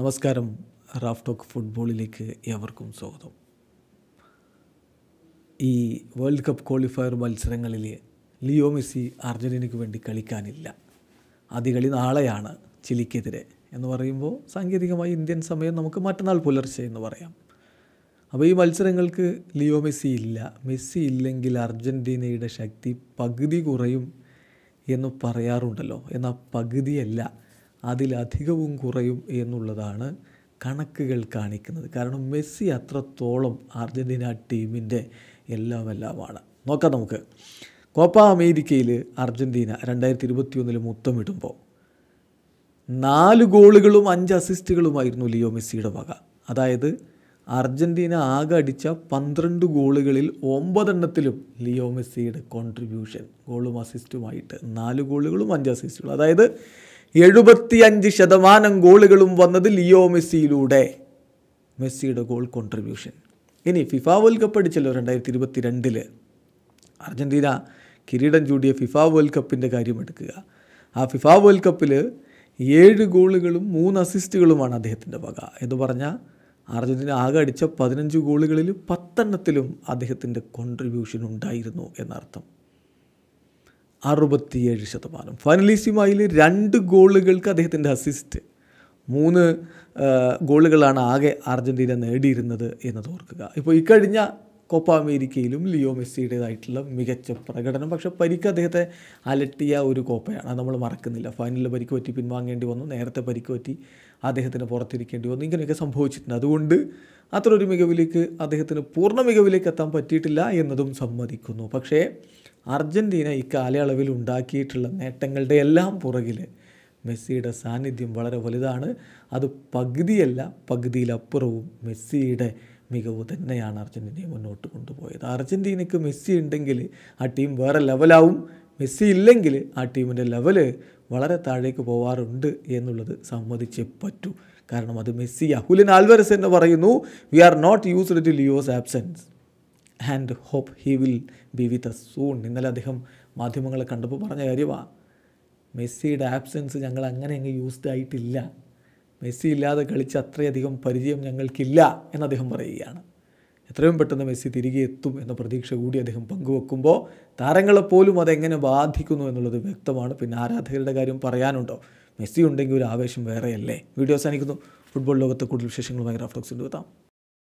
നമസ്കാരം Raf talk ഫുട്ബോളിലേക്ക് ഏവർക്കും സ്വാഗതം ഈ വേൾഡ് കപ്പ് ക്വാളിഫയർ മത്സരങ്ങളിൽ ലിയോ മെസ്സി അർജൻറ്റീനയ്ക്ക് വേണ്ടി കളിക്കാനില്ല ആദ്യ കളി നാളെയാണ് ചിലിക്കെതിരെ എന്ന് പറയുമ്പോൾ സാങ്കേതികമായി ഇന്ത്യൻ സമയം നമുക്ക് മറ്റന്നാൾ പുലർച്ചെ എന്ന് പറയാം അപ്പോൾ ഈ മത്സരങ്ങൾക്ക് ലിയോ മെസ്സി ഇല്ല മെസ്സി ഇല്ലെങ്കിൽ അർജൻറ്റീനയുടെ ശക്തി പകുതി കുറയും എന്ന് പറയാറുണ്ടല്ലോ എന്നാൽ പകുതിയല്ല അതിലധികവും കുറയും എന്നുള്ളതാണ് കണക്കുകൾ കാണിക്കുന്നത് കാരണം മെസ്സി അത്രത്തോളം അർജൻറ്റീന ടീമിൻ്റെ എല്ലാം എല്ലാമാണ് നോക്കാം നമുക്ക് കോപ്പ അമേരിക്കയിൽ അർജൻറ്റീന രണ്ടായിരത്തി ഇരുപത്തി ഒന്നിൽ ഇടുമ്പോൾ നാല് ഗോളുകളും അഞ്ച് അസിസ്റ്റുകളുമായിരുന്നു ലിയോ മെസ്സിയുടെ വക അതായത് അർജൻറ്റീന ആകെ അടിച്ച പന്ത്രണ്ട് ഗോളുകളിൽ ഒമ്പതെണ്ണത്തിലും ലിയോ മെസ്സിയുടെ കോൺട്രിബ്യൂഷൻ ഗോളും അസിസ്റ്റുമായിട്ട് നാല് ഗോളുകളും അഞ്ച് അസിസ്റ്റുകളും അതായത് എഴുപത്തിയഞ്ച് ശതമാനം ഗോളുകളും വന്നത് ലിയോ മെസ്സിയിലൂടെ മെസ്സിയുടെ ഗോൾ കോൺട്രിബ്യൂഷൻ ഇനി ഫിഫ വേൾഡ് കപ്പ് അടിച്ചല്ലോ രണ്ടായിരത്തി ഇരുപത്തി രണ്ടില് അർജൻറ്റീന കിരീടം ചൂടിയ ഫിഫ വേൾഡ് കപ്പിൻ്റെ എടുക്കുക ആ ഫിഫ വേൾഡ് കപ്പിൽ ഏഴ് ഗോളുകളും മൂന്ന് അസിസ്റ്റുകളുമാണ് അദ്ദേഹത്തിൻ്റെ വക എന്ന് പറഞ്ഞാൽ അർജൻറ്റീന ആകെ അടിച്ച പതിനഞ്ച് ഗോളുകളിൽ പത്തെണ്ണത്തിലും അദ്ദേഹത്തിൻ്റെ കോൺട്രിബ്യൂഷൻ ഉണ്ടായിരുന്നു എന്നർത്ഥം അറുപത്തിയേഴ് ശതമാനം ഫൈനലിസ്റ്റുമായി രണ്ട് ഗോളുകൾക്ക് അദ്ദേഹത്തിൻ്റെ അസിസ്റ്റ് മൂന്ന് ഗോളുകളാണ് ആകെ അർജൻറ്റീന നേടിയിരുന്നത് എന്നത് ഓർക്കുക ഇപ്പോൾ ഇക്കഴിഞ്ഞ കോപ്പ അമേരിക്കയിലും ലിയോ മെസ്സിയുടേതായിട്ടുള്ള മികച്ച പ്രകടനം പക്ഷേ പരിക്ക് അദ്ദേഹത്തെ അലട്ടിയ ഒരു കോപ്പയാണ് അത് നമ്മൾ മറക്കുന്നില്ല ഫൈനലിൽ പരിക്ക് പറ്റി പിൻവാങ്ങേണ്ടി വന്നു നേരത്തെ പരിക്ക് പറ്റി അദ്ദേഹത്തിന് പുറത്തിരിക്കേണ്ടി വന്നു ഇങ്ങനെയൊക്കെ സംഭവിച്ചിട്ടുണ്ട് അതുകൊണ്ട് അത്ര ഒരു മികവിലേക്ക് അദ്ദേഹത്തിന് പൂർണ്ണ മികവിലേക്ക് എത്താൻ പറ്റിയിട്ടില്ല എന്നതും സമ്മതിക്കുന്നു പക്ഷേ അർജൻറ്റീന ഈ കാലയളവിൽ ഉണ്ടാക്കിയിട്ടുള്ള നേട്ടങ്ങളുടെ എല്ലാം പുറകിൽ മെസ്സിയുടെ സാന്നിധ്യം വളരെ വലുതാണ് അത് പകുതിയല്ല പകുതിയിലപ്പുറവും മെസ്സിയുടെ മികവ് തന്നെയാണ് അർജൻറ്റീനയെ മുന്നോട്ട് കൊണ്ടുപോയത് അർജൻറ്റീനയ്ക്ക് മെസ്സി ഉണ്ടെങ്കിൽ ആ ടീം വേറെ ലെവലാവും മെസ്സി ഇല്ലെങ്കിൽ ആ ടീമിൻ്റെ ലെവല് വളരെ താഴേക്ക് പോവാറുണ്ട് എന്നുള്ളത് സമ്മതിച്ചേ പറ്റൂ കാരണം അത് മെസ്സി അഹുലിൻ ആൽവരസ് എന്ന് പറയുന്നു we are not used to Leo's absence and hope he will be with a soon ഇന്നലെ അദ്ദേഹം മാധ്യമങ്ങളെ കണ്ടപ്പോൾ പറഞ്ഞ കാര്യമാണ് മെസ്സിയുടെ ആബ്സെൻസ് ഞങ്ങൾ അങ്ങനെ അങ്ങ് യൂസ്ഡ് ആയിട്ടില്ല മെസ്സി ഇല്ലാതെ കളിച്ച് അത്രയധികം പരിചയം ഞങ്ങൾക്കില്ല എന്ന് അദ്ദേഹം പറയുകയാണ് എത്രയും പെട്ടെന്ന് മെസ്സി തിരികെ എത്തും എന്ന പ്രതീക്ഷ കൂടി അദ്ദേഹം പങ്കുവെക്കുമ്പോൾ താരങ്ങളെപ്പോലും അതെങ്ങനെ ബാധിക്കുന്നു എന്നുള്ളത് വ്യക്തമാണ് പിന്നെ ആരാധകരുടെ കാര്യം പറയാനുണ്ടോ മെസ്സി ഉണ്ടെങ്കിൽ ഒരു ആവേശം വേറെയല്ലേ വീഡിയോ അവസാനിക്കുന്നു ഫുട്ബോൾ ലോകത്തെ കൂടുതൽ വിശേഷങ്ങളുമായി റാഫ്റ്റോക്സിൻ്റെ എത്താം